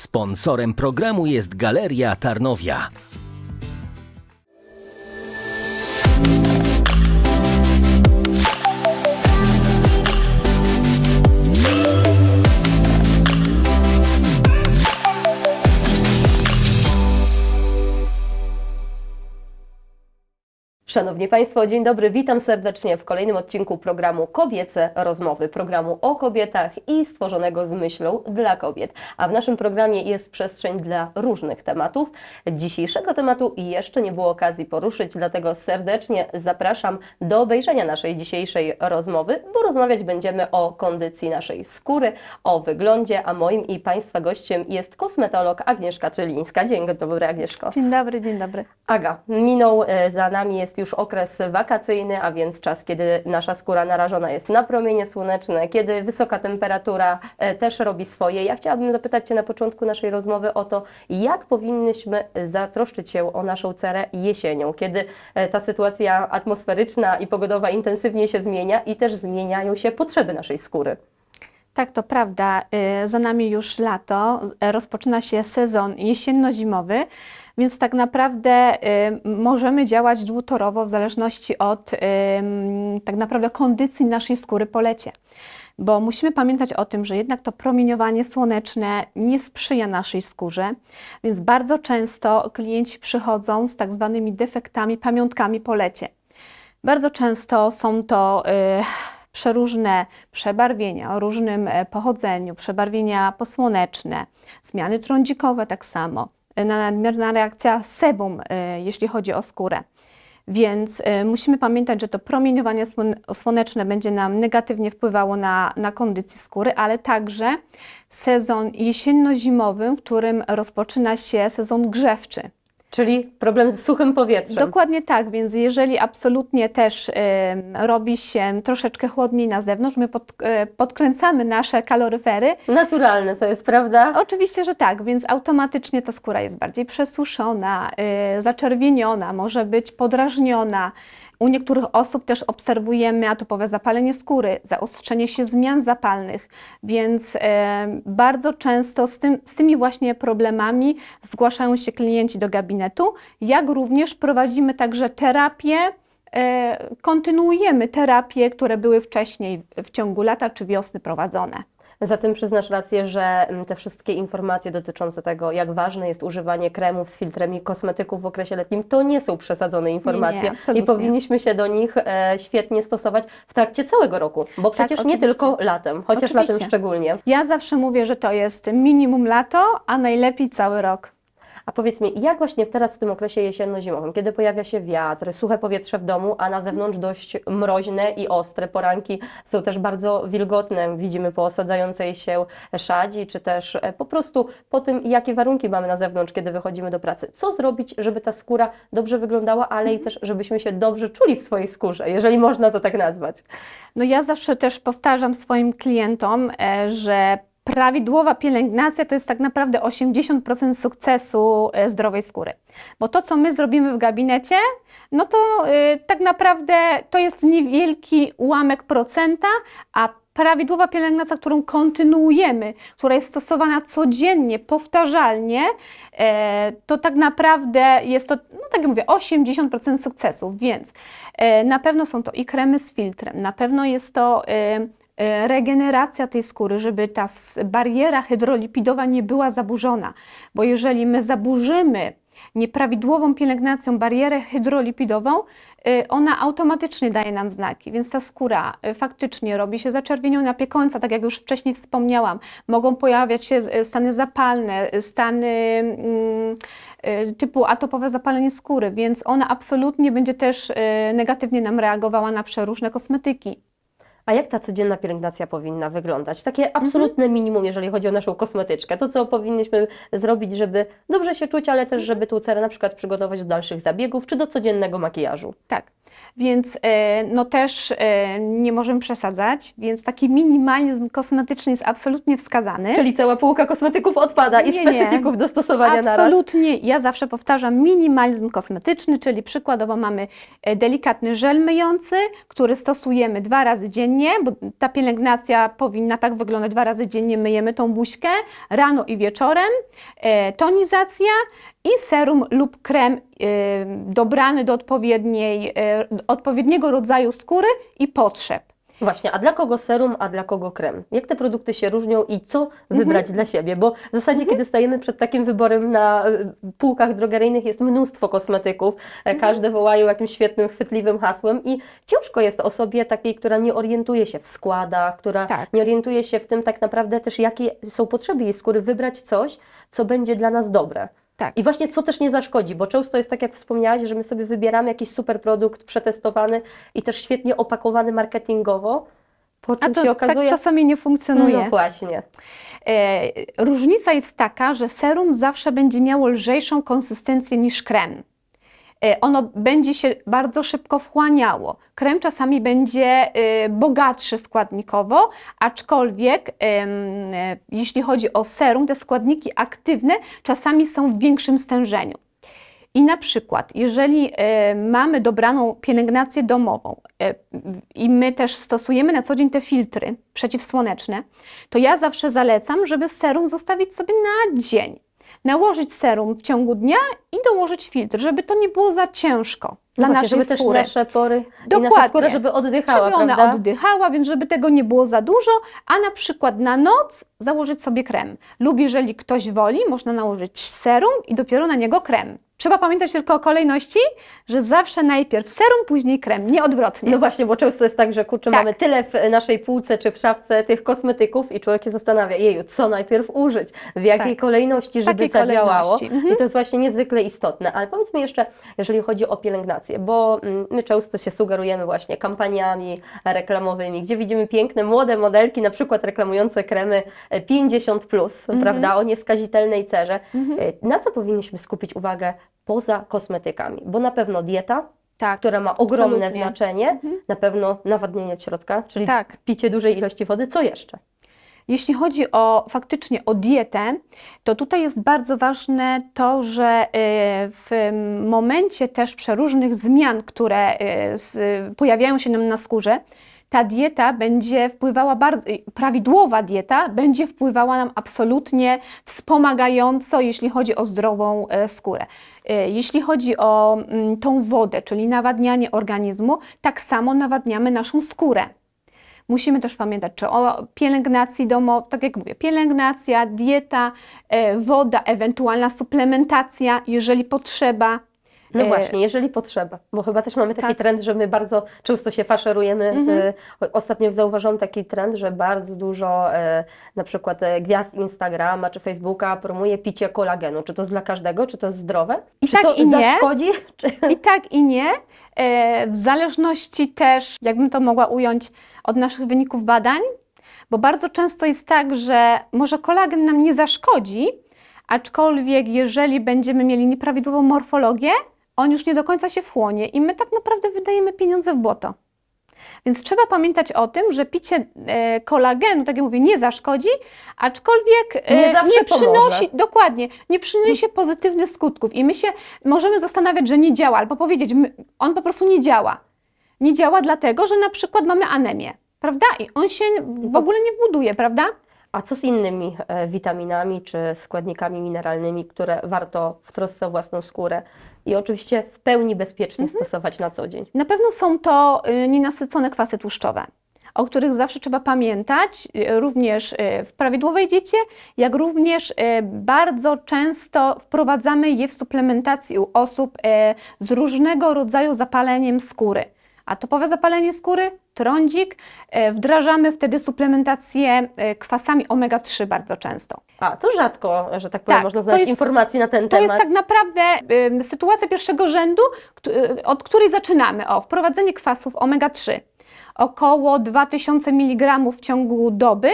Sponsorem programu jest Galeria Tarnowia. Szanowni Państwo, dzień dobry, witam serdecznie w kolejnym odcinku programu Kobiece Rozmowy, programu o kobietach i stworzonego z myślą dla kobiet. A w naszym programie jest przestrzeń dla różnych tematów. Dzisiejszego tematu jeszcze nie było okazji poruszyć, dlatego serdecznie zapraszam do obejrzenia naszej dzisiejszej rozmowy, bo rozmawiać będziemy o kondycji naszej skóry, o wyglądzie, a moim i Państwa gościem jest kosmetolog Agnieszka Czelińska. Dzień dobry Agnieszko. Dzień dobry, dzień dobry. Aga, minął e, za nami jest już okres wakacyjny, a więc czas, kiedy nasza skóra narażona jest na promienie słoneczne, kiedy wysoka temperatura e, też robi swoje. Ja chciałabym zapytać Cię na początku naszej rozmowy o to, jak powinnyśmy zatroszczyć się o naszą cerę jesienią, kiedy e, ta sytuacja atmosferyczna i pogodowa intensywnie się zmienia i też zmieniają się potrzeby naszej skóry. Tak, to prawda. Y, za nami już lato, y, rozpoczyna się sezon jesienno-zimowy, więc tak naprawdę y, możemy działać dwutorowo w zależności od tak naprawdę kondycji naszej skóry po lecie. Bo musimy pamiętać o tym, że jednak to promieniowanie słoneczne nie sprzyja naszej skórze, więc bardzo często klienci przychodzą z tak zwanymi defektami, pamiątkami po lecie. Bardzo często są to. Yy, przeróżne przebarwienia o różnym e, pochodzeniu, przebarwienia posłoneczne, zmiany trądzikowe tak samo, e, nadmierna reakcja sebum, e, jeśli chodzi o skórę. Więc musimy pamiętać, że to promieniowanie słoneczne będzie nam negatywnie wpływało na, na kondycję skóry, ale także sezon jesienno-zimowy, w którym rozpoczyna się sezon grzewczy. Czyli problem z suchym powietrzem. Dokładnie tak, więc jeżeli absolutnie też y, robi się troszeczkę chłodniej na zewnątrz, my pod, y, podkręcamy nasze kaloryfery. Naturalne to jest, prawda? Oczywiście, że tak, więc automatycznie ta skóra jest bardziej przesuszona, y, zaczerwieniona, może być podrażniona. U niektórych osób też obserwujemy atopowe zapalenie skóry, zaostrzenie się zmian zapalnych, więc e, bardzo często z, tym, z tymi właśnie problemami zgłaszają się klienci do gabinetu, jak również prowadzimy także terapię e, kontynuujemy terapie, które były wcześniej w ciągu lata czy wiosny prowadzone. Zatem przyznasz rację, że mm, te wszystkie informacje dotyczące tego, jak ważne jest używanie kremów z filtrem i kosmetyków w okresie letnim, to nie są przesadzone informacje nie, nie, i powinniśmy się do nich e, świetnie stosować w trakcie całego roku, bo tak, przecież nie tylko latem, chociaż oczywiście. latem szczególnie. Ja zawsze mówię, że to jest minimum lato, a najlepiej cały rok. A powiedz mi, jak właśnie teraz w tym okresie jesienno-zimowym, kiedy pojawia się wiatr, suche powietrze w domu, a na zewnątrz dość mroźne i ostre, poranki są też bardzo wilgotne, widzimy po osadzającej się szadzi, czy też e, po prostu po tym, jakie warunki mamy na zewnątrz, kiedy wychodzimy do pracy. Co zrobić, żeby ta skóra dobrze wyglądała, ale i mhm. też, żebyśmy się dobrze czuli w swojej skórze, jeżeli można to tak nazwać? No ja zawsze też powtarzam swoim klientom, e, że prawidłowa pielęgnacja to jest tak naprawdę 80% sukcesu e, zdrowej skóry. Bo to, co my zrobimy w gabinecie, no to yy, tak naprawdę to jest niewielki ułamek procenta, a prawidłowa pielęgnacja, którą kontynuujemy, która jest stosowana codziennie, powtarzalnie, e, to tak naprawdę jest to, no tak jak mówię, 80% sukcesów, więc na pewno są to i kremy z filtrem, na pewno jest to E, regeneracja tej skóry, żeby ta bariera hydrolipidowa nie była zaburzona, bo jeżeli my zaburzymy nieprawidłową pielęgnacją barierę hydrolipidową, e, ona automatycznie daje nam znaki, więc ta skóra e, faktycznie robi się zaczerwieniona piekąca, tak jak już wcześniej wspomniałam. Mogą pojawiać się stany zapalne, stany mm, typu atopowe zapalenie skóry, więc ona absolutnie będzie też negatywnie nam reagowała na przeróżne kosmetyki. A jak ta codzienna pielęgnacja powinna wyglądać? Takie mhm. absolutne mhm. minimum, jeżeli chodzi o naszą kosmetyczkę. To, co powinniśmy zrobić, żeby dobrze się czuć, ale też, mhm. żeby tą cerę na przykład przygotować do dalszych zabiegów czy do codziennego makijażu. Tak, więc e, no też e, nie możemy przesadzać, więc taki minimalizm kosmetyczny jest absolutnie wskazany. Czyli cała półka kosmetyków odpada nie, i specyfików nie. do stosowania absolutnie. naraz. Absolutnie, ja zawsze powtarzam minimalizm kosmetyczny, czyli przykładowo mamy e, delikatny żel myjący, który stosujemy dwa razy dziennie, bo ta pielęgnacja powinna tak wyglądać, dwa razy dziennie myjemy tą buźkę, rano i wieczorem, tonizacja i serum lub krem y, dobrany do odpowiedniej, y, odpowiedniego rodzaju skóry i potrzeb. Właśnie, a dla kogo serum, a dla kogo krem? Jak te produkty się różnią i co wybrać mhm. dla siebie? Bo w zasadzie, mhm. kiedy stajemy przed takim wyborem na y, półkach drogeryjnych, jest mnóstwo kosmetyków. E, mhm. Każde wołają jakimś świetnym, chwytliwym hasłem i ciężko jest osobie takiej, która nie orientuje się w składach, która tak. nie orientuje się w tym tak naprawdę też, jakie są potrzeby jej skóry, wybrać coś, co będzie dla nas dobre. Tak. I właśnie co też nie zaszkodzi, bo często jest tak, jak wspomniałaś, że my sobie wybieramy jakiś super produkt przetestowany i też świetnie opakowany marketingowo, po czym to, się okazuje... tak czasami nie funkcjonuje. No właśnie. E, różnica jest taka, że serum zawsze będzie miało lżejszą konsystencję niż krem. E, ono będzie się bardzo szybko wchłaniało. Krem czasami będzie e, bogatszy składnikowo, aczkolwiek e, jeśli chodzi o serum, te składniki aktywne czasami są w większym stężeniu. I na przykład, jeżeli mamy dobraną pielęgnację domową i my też stosujemy na co dzień te filtry przeciwsłoneczne, to ja zawsze zalecam, żeby serum zostawić sobie na dzień nałożyć serum w ciągu dnia i dołożyć filtr, żeby to nie było za ciężko no dla no właśnie, żeby skóry. też nasze pory Dokładnie. i nasza skóra, żeby oddychała, żeby prawda? ona oddychała, więc żeby tego nie było za dużo, a na przykład na noc założyć sobie krem. Lub jeżeli ktoś woli, można nałożyć serum i dopiero na niego krem. Trzeba pamiętać tylko o kolejności, że zawsze najpierw serum, później krem, nie odwrotnie. No właśnie, bo często jest tak, że kurczę, tak. mamy tyle w naszej półce czy w szafce tych kosmetyków i człowiek się zastanawia, jeju, co najpierw użyć, w jakiej tak. kolejności, żeby Takiej zadziałało. Kolejności. Mhm. I to jest właśnie niezwykle istotne. Ale powiedzmy jeszcze, jeżeli chodzi o pielęgnację, bo mm, my często się sugerujemy właśnie kampaniami reklamowymi, gdzie widzimy piękne, młode modelki, na przykład reklamujące kremy 50+, plus, mhm. prawda, o nieskazitelnej cerze. Mhm. Na co powinniśmy skupić uwagę poza kosmetykami, bo na pewno dieta, tak, która ma ogromne absolutnie. znaczenie, mhm. na pewno nawadnienie środka, czyli tak. picie dużej ilości wody, co jeszcze? Jeśli chodzi o faktycznie o dietę, to tutaj jest bardzo ważne to, że y, w momencie też przeróżnych zmian, które y, pojawiają się nam na skórze, ta dieta będzie wpływała bardzo, y, prawidłowa dieta będzie wpływała nam absolutnie wspomagająco, jeśli chodzi o zdrową skórę. E, jeśli chodzi o mm, tą wodę, czyli nawadnianie organizmu, tak samo nawadniamy naszą skórę. Musimy też pamiętać, czy o pielęgnacji domowej, tak jak mówię, pielęgnacja, dieta, e, woda, ewentualna suplementacja, jeżeli potrzeba, no e, właśnie, jeżeli potrzeba, bo chyba też mamy taki tak. trend, że my bardzo często się faszerujemy. E, mhm. Ostatnio zauważyłam taki trend, że bardzo dużo e, na przykład gwiazd Instagrama czy Facebooka promuje picie kolagenu. Czy to jest dla każdego, czy to jest zdrowe? I czy tak, to i zaszkodzi? Nie. Czy... I tak, i nie. W zależności też, jakbym to mogła ująć, od naszych wyników badań, bo bardzo często jest tak, że może kolagen nam nie zaszkodzi, aczkolwiek jeżeli będziemy mieli nieprawidłową morfologię, on już nie do końca się wchłonie i my tak naprawdę wydajemy pieniądze w błoto. Więc trzeba pamiętać o tym, że picie e, kolagenu, tak jak mówię, nie zaszkodzi, aczkolwiek e, nie, nie przynosi, pomoże. dokładnie, nie przynosi mm. pozytywnych skutków. I my się możemy zastanawiać, że nie działa, albo powiedzieć, on po prostu nie działa. Nie działa dlatego, że na przykład mamy anemię, prawda? I on się w ogóle nie wbuduje, prawda? A co z innymi e, witaminami czy składnikami mineralnymi, które warto w trosce o własną skórę i oczywiście w pełni bezpiecznie mhm. stosować na co dzień. Na pewno są to y, nienasycone kwasy tłuszczowe, o których zawsze trzeba pamiętać, y, również y, w prawidłowej diecie, jak również bardzo często wprowadzamy je w suplementacji u osób z różnego rodzaju zapaleniem skóry. A topowe zapalenie skóry, trądzik. E, wdrażamy wtedy suplementację e, kwasami omega-3 bardzo często. A, to rzadko, że tak powiem, tak, można znaleźć informacji na ten to temat. To jest tak naprawdę sytuacja pierwszego rzędu, e, od której zaczynamy. O, wprowadzenie kwasów omega-3. Około 2000 mg w ciągu doby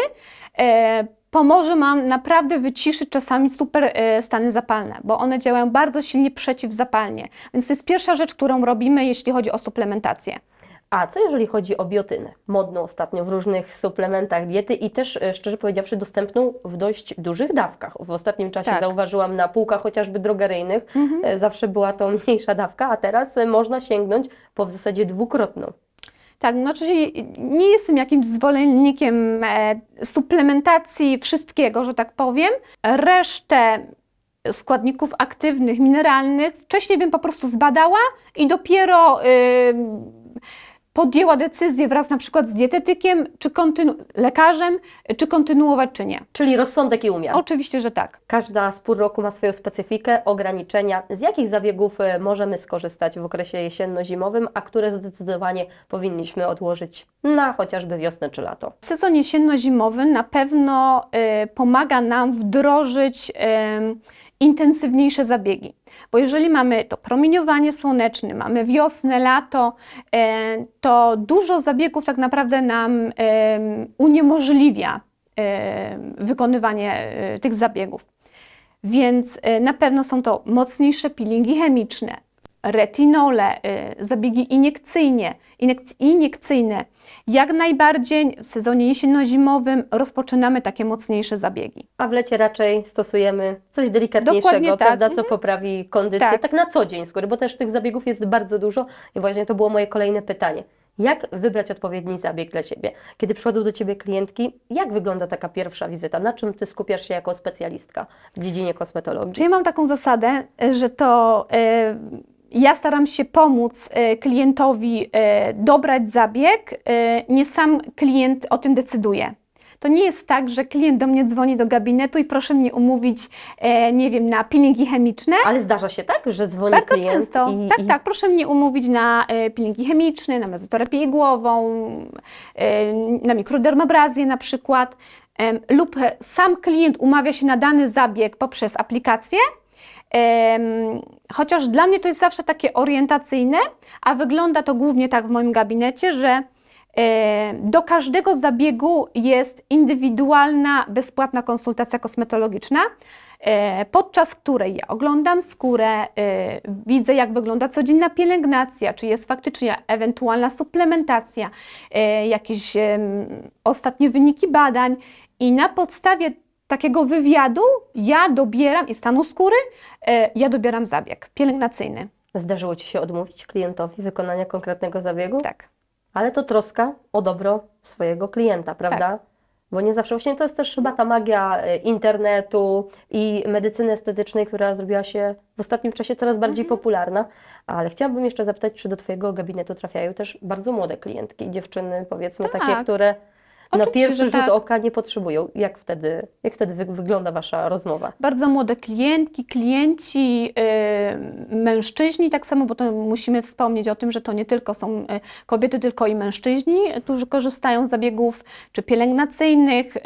pomoże nam naprawdę wyciszyć czasami super e, stany zapalne, bo one działają bardzo silnie przeciwzapalnie. Więc to jest pierwsza rzecz, którą robimy, jeśli chodzi o suplementację. A co jeżeli chodzi o biotynę, modną ostatnio w różnych suplementach diety i też e, szczerze powiedziawszy dostępną w dość dużych dawkach. W ostatnim czasie tak. zauważyłam na półkach chociażby drogeryjnych, mhm. E, zawsze była to mniejsza dawka, a teraz można sięgnąć po w zasadzie dwukrotną. Tak, no czyli nie jestem jakimś zwolennikiem e, suplementacji wszystkiego, że tak powiem. Resztę składników aktywnych, mineralnych wcześniej bym po prostu zbadała i dopiero podjęła decyzję wraz na przykład z dietetykiem, czy lekarzem, czy kontynuować, czy nie. Czyli rozsądek i umiar. Oczywiście, że tak. Każda z pór roku ma swoją specyfikę, ograniczenia. Z jakich zabiegów e, możemy skorzystać w okresie jesienno-zimowym, a które zdecydowanie powinniśmy odłożyć na chociażby wiosnę czy lato? Sezon jesienno-zimowy na pewno y, pomaga nam wdrożyć y, intensywniejsze zabiegi. Bo jeżeli mamy to promieniowanie słoneczne, mamy wiosnę, lato, e, to dużo zabiegów tak naprawdę nam uniemożliwia e, wykonywanie e, tych zabiegów. Więc na pewno są to mocniejsze peelingi chemiczne, retinole, y, zabiegi iniekcyjne, iniekcyjne. Jak najbardziej w sezonie jesienno-zimowym rozpoczynamy takie mocniejsze zabiegi. A w lecie raczej stosujemy coś delikatniejszego, tak. prawda, co mhm. poprawi kondycję, tak. tak na co dzień skóry, bo też tych zabiegów jest bardzo dużo i właśnie to było moje kolejne pytanie. Jak wybrać odpowiedni zabieg dla siebie? Kiedy przychodzą do ciebie klientki, jak wygląda taka pierwsza wizyta? Na czym ty skupiasz się jako specjalistka w dziedzinie kosmetologii? Czy ja mam taką zasadę, że to. Yy ja staram się pomóc e, klientowi e, dobrać zabieg, e, nie sam klient o tym decyduje. To nie jest tak, że klient do mnie dzwoni do gabinetu i proszę mnie umówić, e, nie wiem, na peelingi chemiczne. Ale zdarza się tak, że dzwoni Bardzo klient? Bardzo często. I, tak, i... tak. Proszę mnie umówić na e, peelingi chemiczne, na mezoterapię głową, e, na mikrodermabrazję na przykład. E, lub sam klient umawia się na dany zabieg poprzez aplikację, Chociaż dla mnie to jest zawsze takie orientacyjne, a wygląda to głównie tak w moim gabinecie, że do każdego zabiegu jest indywidualna, bezpłatna konsultacja kosmetologiczna, e, podczas której ja oglądam skórę, e, widzę jak wygląda codzienna pielęgnacja, czy jest faktycznie ewentualna suplementacja, e, jakieś ostatnie wyniki badań i na podstawie takiego wywiadu ja dobieram i stanu skóry, e, ja dobieram zabieg pielęgnacyjny. Zdarzyło Ci się odmówić klientowi wykonania konkretnego zabiegu? Tak. Ale to troska o dobro swojego klienta, prawda? Tak. Bo nie zawsze właśnie to jest też chyba ta magia e, internetu i medycyny estetycznej, która zrobiła się w ostatnim czasie coraz bardziej mhm. popularna. Ale chciałabym jeszcze zapytać, czy do Twojego gabinetu trafiają też bardzo młode klientki, dziewczyny powiedzmy tak. takie, które Oczywiście, na pierwszy tak. rzut oka nie potrzebują. Jak wtedy, jak wtedy wygląda Wasza rozmowa? Bardzo młode klientki, klienci, y, mężczyźni tak samo, bo to musimy wspomnieć o tym, że to nie tylko są y, kobiety, tylko i mężczyźni, którzy korzystają z zabiegów czy pielęgnacyjnych, y,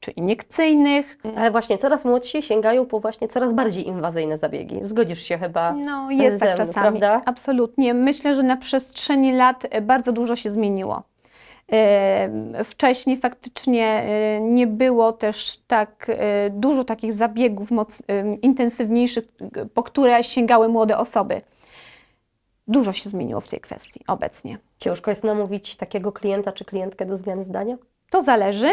czy iniekcyjnych. Ale właśnie coraz młodsi sięgają po właśnie coraz bardziej inwazyjne zabiegi. Zgodzisz się chyba? No jest tak czasami, prawda? absolutnie. Myślę, że na przestrzeni lat bardzo dużo się zmieniło. Wcześniej faktycznie e, nie było też tak e, dużo takich zabiegów moc, intensywniejszych, po które sięgały młode osoby. Dużo się zmieniło w tej kwestii obecnie. Ciężko jest namówić takiego klienta czy klientkę do zmiany zdania? To zależy.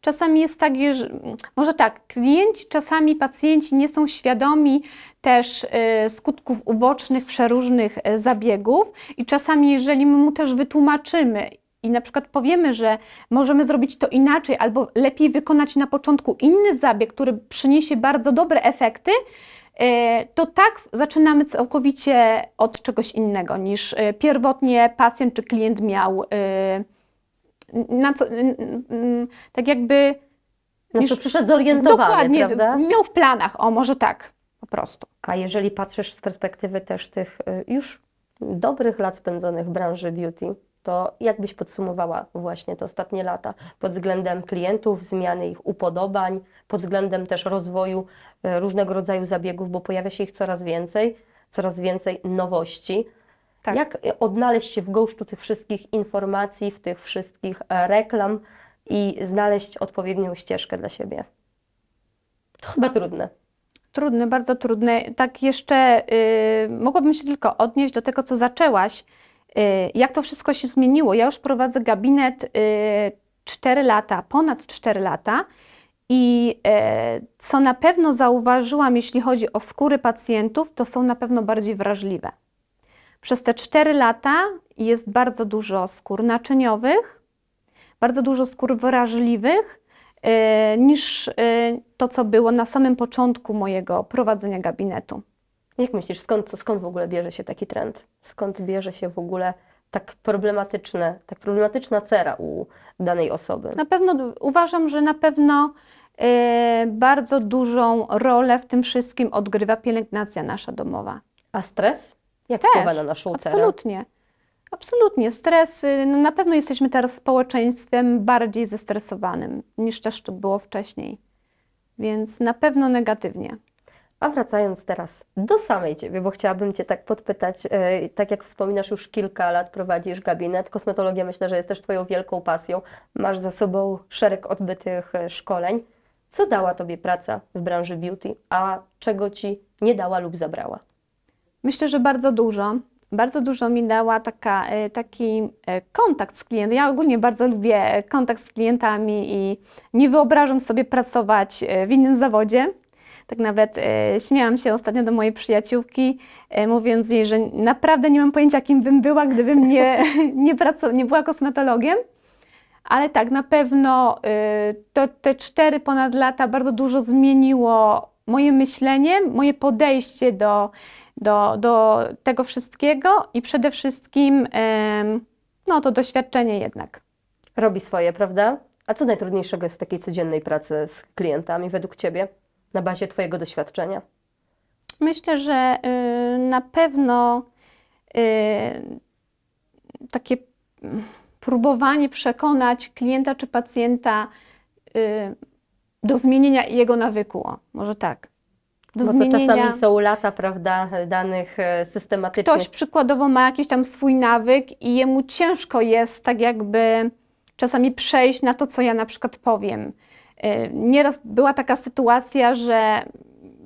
Czasami jest tak, że może tak, klienci, czasami pacjenci nie są świadomi też e, skutków ubocznych przeróżnych zabiegów i czasami jeżeli my mu też wytłumaczymy i na przykład powiemy, że możemy zrobić to inaczej albo lepiej wykonać na początku inny zabieg, który przyniesie bardzo dobre efekty, e, to tak zaczynamy całkowicie od czegoś innego niż e, pierwotnie pacjent czy klient miał. E, co, tak jakby. Na co przyszedł zorientowany, dokładnie, prawda? Miał w planach, o może tak, po prostu. A jeżeli patrzysz z perspektywy też tych y, już dobrych lat spędzonych w branży beauty, to jak byś podsumowała właśnie te ostatnie lata pod względem klientów, zmiany ich upodobań, pod względem też rozwoju e, różnego rodzaju zabiegów, bo pojawia się ich coraz więcej, coraz więcej nowości. Tak. Jak e, odnaleźć się w gąszczu tych wszystkich informacji, w tych wszystkich e, reklam i znaleźć odpowiednią ścieżkę dla siebie? To chyba trudne. Trudne, bardzo trudne. Tak jeszcze yy, mogłabym się tylko odnieść do tego, co zaczęłaś Y, jak to wszystko się zmieniło? Ja już prowadzę gabinet 4 y, lata, ponad 4 lata. I y, co na pewno zauważyłam, jeśli chodzi o skóry pacjentów, to są na pewno bardziej wrażliwe. Przez te 4 lata jest bardzo dużo skór naczyniowych, bardzo dużo skór wrażliwych niż to, co było na samym początku mojego prowadzenia gabinetu. Jak myślisz, skąd, skąd w ogóle bierze się taki trend? Skąd bierze się w ogóle tak problematyczne, tak problematyczna cera u danej osoby? Na pewno uważam, że na pewno e, bardzo dużą rolę w tym wszystkim odgrywa pielęgnacja nasza domowa. A stres? Jak Też, wpływa na naszą cerę? Absolutnie. Absolutnie. Stres, y, no na pewno jesteśmy teraz społeczeństwem bardziej zestresowanym niż też to było wcześniej. Więc na pewno negatywnie. A wracając teraz do samej Ciebie, bo chciałabym Cię tak podpytać, e, tak jak wspominasz, już kilka lat prowadzisz gabinet, kosmetologia myślę, że jest też Twoją wielką pasją, masz za sobą szereg odbytych e, szkoleń. Co dała Tobie praca w branży beauty, a czego Ci nie dała lub zabrała? Myślę, że bardzo dużo. Bardzo dużo mi dała taka, e, taki kontakt z klientem. Ja ogólnie bardzo lubię kontakt z klientami i nie wyobrażam sobie pracować w innym zawodzie. Tak nawet e, śmiałam się ostatnio do mojej przyjaciółki, e, mówiąc jej, że naprawdę nie mam pojęcia, kim bym była, gdybym nie, nie, nie była kosmetologiem. Ale tak, na pewno e, to, te cztery ponad lata bardzo dużo zmieniło moje myślenie, moje podejście do, do, do tego wszystkiego i przede wszystkim no, to doświadczenie jednak. Robi swoje, prawda? A co najtrudniejszego jest w takiej codziennej pracy z klientami według Ciebie? na bazie Twojego doświadczenia? Myślę, że y, na pewno y, takie mm, próbowanie przekonać klienta czy pacjenta y, do zmienienia jego nawyku, o, może tak. Do Bo zmienienia. to czasami są lata, prawda, danych e, systematycznych. Ktoś przykładowo ma jakiś tam swój nawyk i jemu ciężko jest tak jakby czasami przejść na to, co ja na przykład powiem. E, nieraz była taka sytuacja, że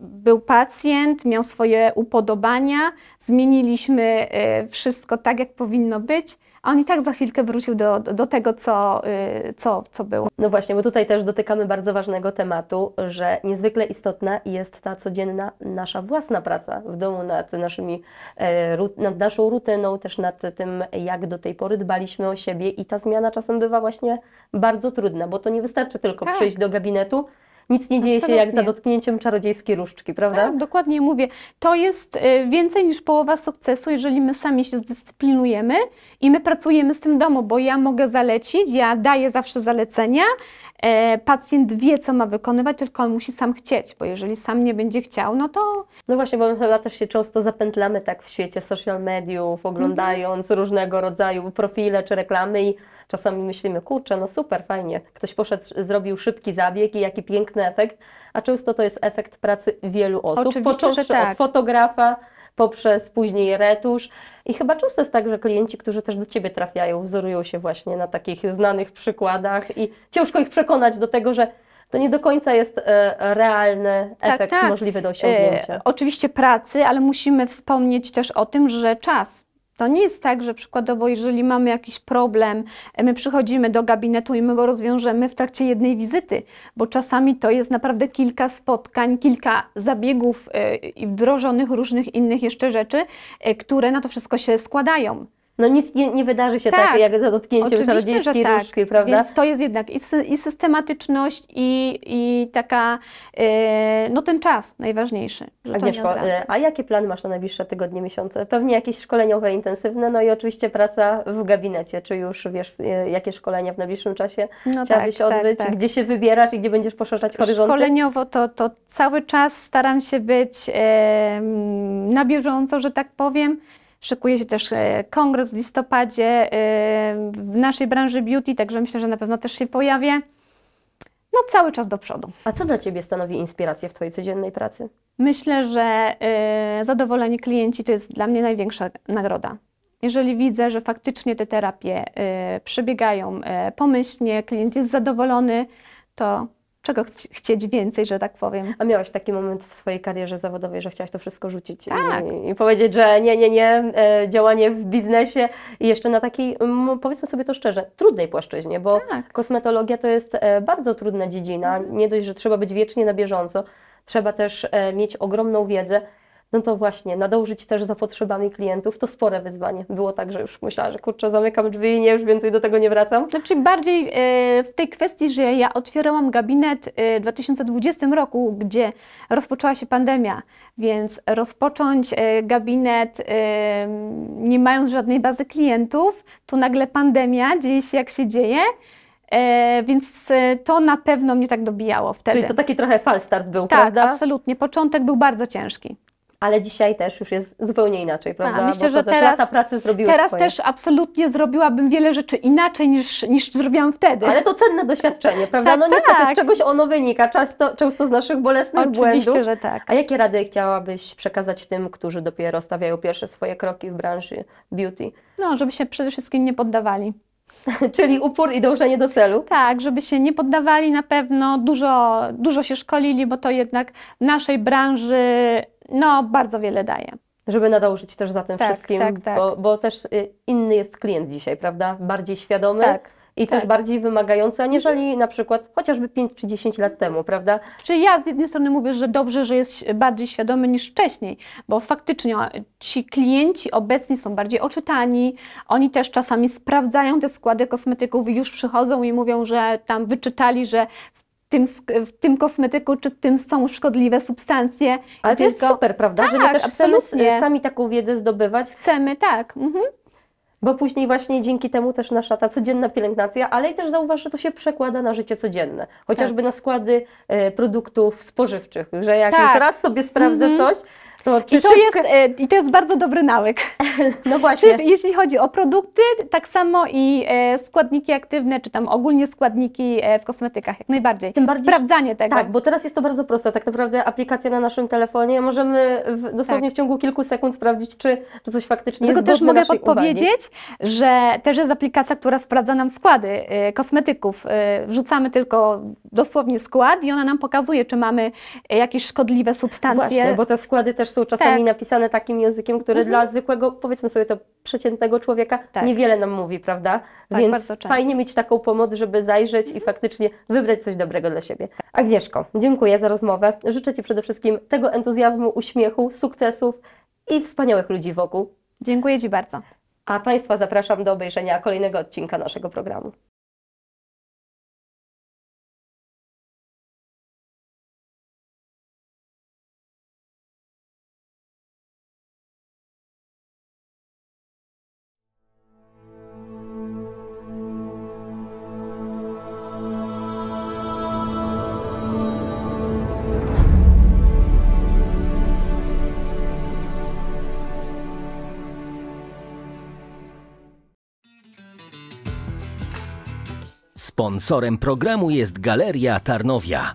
był pacjent, miał swoje upodobania, zmieniliśmy e, wszystko tak, jak powinno być a on i tak za chwilkę wrócił do, do tego, co, y, co, co było. No właśnie, bo tutaj też dotykamy bardzo ważnego tematu, że niezwykle istotna jest ta codzienna nasza własna praca w domu nad, naszymi, e, nad naszą rutyną, też nad tym, jak do tej pory dbaliśmy o siebie i ta zmiana czasem bywa właśnie bardzo trudna, bo to nie wystarczy tylko tak. przyjść do gabinetu, nic nie dzieje Absolutnie. się jak za dotknięciem czarodziejskiej różdżki, prawda? Tak, dokładnie mówię. To jest y, więcej niż połowa sukcesu, jeżeli my sami się zdyscyplinujemy i my pracujemy z tym domu, bo ja mogę zalecić, ja daję zawsze zalecenia, e, pacjent wie, co ma wykonywać, tylko on musi sam chcieć, bo jeżeli sam nie będzie chciał, no to... No właśnie, bo my chyba też się często zapętlamy tak w świecie social mediów, oglądając mm -hmm. różnego rodzaju profile czy reklamy i Czasami myślimy, kurczę, no super, fajnie, ktoś poszedł, zrobił szybki zabieg i jaki piękny efekt, a często to jest efekt pracy wielu osób, Oczywiście, począwszy tak. od fotografa, poprzez później retusz. I chyba często jest tak, że klienci, którzy też do Ciebie trafiają, wzorują się właśnie na takich znanych przykładach i ciężko ich przekonać do tego, że to nie do końca jest e, realny tak, efekt tak. możliwy do osiągnięcia. E, oczywiście pracy, ale musimy wspomnieć też o tym, że czas to nie jest tak, że przykładowo, jeżeli mamy jakiś problem, e, my przychodzimy do gabinetu i my go rozwiążemy w trakcie jednej wizyty, bo czasami to jest naprawdę kilka spotkań, kilka zabiegów e, i wdrożonych różnych innych jeszcze rzeczy, e, które na to wszystko się składają no nic nie, nie wydarzy się tak, tak jak za dotknięciem czarodziejskiej tak. różdżki, prawda? Więc to jest jednak i, sy i systematyczność, i, i taka, yy, no ten czas najważniejszy. Agnieszko, e, a jakie plany masz na najbliższe tygodnie, miesiące? Pewnie jakieś szkoleniowe intensywne, no i oczywiście praca w gabinecie. Czy już wiesz, e, jakie szkolenia w najbliższym czasie no tak, chciałabyś tak, odbyć? Tak, gdzie się wybierasz i gdzie będziesz poszerzać horyzonty? Szkoleniowo to, to cały czas staram się być yy, na bieżąco, że tak powiem. Szykuje się też e, kongres w listopadzie e, w naszej branży beauty, także myślę, że na pewno też się pojawię. No, cały czas do przodu. A co dla Ciebie stanowi inspirację w Twojej codziennej pracy? Myślę, że e, zadowoleni klienci to jest dla mnie największa nagroda. Jeżeli widzę, że faktycznie te terapie przebiegają pomyślnie, klient jest zadowolony, to czego ch chcieć więcej, że tak powiem. A miałaś taki moment w swojej karierze zawodowej, że chciałaś to wszystko rzucić tak. i, i, powiedzieć, że nie, nie, nie, e, działanie w biznesie i jeszcze na takiej, m, powiedzmy sobie to szczerze, trudnej płaszczyźnie, bo tak. kosmetologia to jest e, bardzo trudna dziedzina. Mhm. Nie dość, że trzeba być wiecznie na bieżąco, trzeba też e, mieć ogromną wiedzę no to właśnie nadążyć też za potrzebami klientów to spore wyzwanie. Było tak, że już myślałam, że kurczę, zamykam drzwi i nie, już więcej do tego nie wracam. Znaczy bardziej e, w tej kwestii, że ja otwierałam gabinet e, w 2020 roku, gdzie rozpoczęła się pandemia, więc rozpocząć e, gabinet e, nie mając żadnej bazy klientów, tu nagle pandemia, dzieje się jak się dzieje. E, więc e, to na pewno mnie tak dobijało wtedy. Czyli to taki trochę falstart był, tak, prawda? Tak, absolutnie. Początek był bardzo ciężki ale dzisiaj też już jest zupełnie inaczej, prawda? A, myślę, że teraz, lata pracy zrobiły Teraz swoje. też absolutnie zrobiłabym wiele rzeczy inaczej niż, niż zrobiłam wtedy. Ale to cenne doświadczenie, prawda? Tak, no tak. niestety tak. z czegoś ono wynika, często, często z naszych bolesnych Oczywiście, błędów. Oczywiście, że tak. A jakie rady chciałabyś przekazać tym, którzy dopiero stawiają pierwsze swoje kroki w branży beauty? No, żeby się przede wszystkim nie poddawali. Czyli upór i dążenie do celu. Tak, żeby się nie poddawali na pewno, dużo, dużo się szkolili, bo to jednak w naszej branży no, bardzo wiele daje. Żeby nadążyć też za tym tak, wszystkim, tak, tak. Bo, bo, też y, inny jest klient dzisiaj, prawda? Bardziej świadomy. Tak, I też tak. bardziej wymagający, aniżeli na przykład chociażby 5 czy 10 lat temu, prawda? Czyli ja z jednej strony mówię, że dobrze, że jest bardziej świadomy niż wcześniej, bo faktycznie ci klienci obecni są bardziej oczytani, oni też czasami sprawdzają te składy kosmetyków i już przychodzą i mówią, że tam wyczytali, że tym, w tym kosmetyku, czy w tym są szkodliwe substancje. Ale to jest super, prawda? Tak, Żeby też absolutnie. chcemy sami taką wiedzę zdobywać. Chcemy, tak. Mhm. Bo później właśnie dzięki temu też nasza ta codzienna pielęgnacja, ale i też zauważ, że to się przekłada na życie codzienne. Chociażby tak. na składy y, produktów spożywczych, że jak tak. już raz sobie sprawdzę mhm. coś, to I, to jest, e, I to jest bardzo dobry nawyk. No właśnie. jeśli chodzi o produkty, tak samo i e, składniki aktywne, czy tam ogólnie składniki e, w kosmetykach, jak najbardziej. Tym bardziej Sprawdzanie tego. Tak, bo teraz jest to bardzo proste. Tak naprawdę aplikacja na naszym telefonie, możemy w, dosłownie tak. w ciągu kilku sekund sprawdzić, czy coś faktycznie Tylko jest też mogę podpowiedzieć, uwagi. że też jest aplikacja, która sprawdza nam składy kosmetyków. Wrzucamy tylko dosłownie skład i ona nam pokazuje, czy mamy jakieś szkodliwe substancje. Właśnie, bo te składy też są są czasami tak. napisane takim językiem, który mhm. dla zwykłego, powiedzmy sobie to przeciętnego człowieka, tak. niewiele nam mówi, prawda? Tak, Więc fajnie mieć taką pomoc, żeby zajrzeć mhm. i faktycznie wybrać coś dobrego dla siebie. Agnieszko, dziękuję za rozmowę. Życzę Ci przede wszystkim tego entuzjazmu, uśmiechu, sukcesów i wspaniałych ludzi wokół. Dziękuję Ci bardzo. A Państwa zapraszam do obejrzenia kolejnego odcinka naszego programu. Sponsorem programu jest Galeria Tarnowia.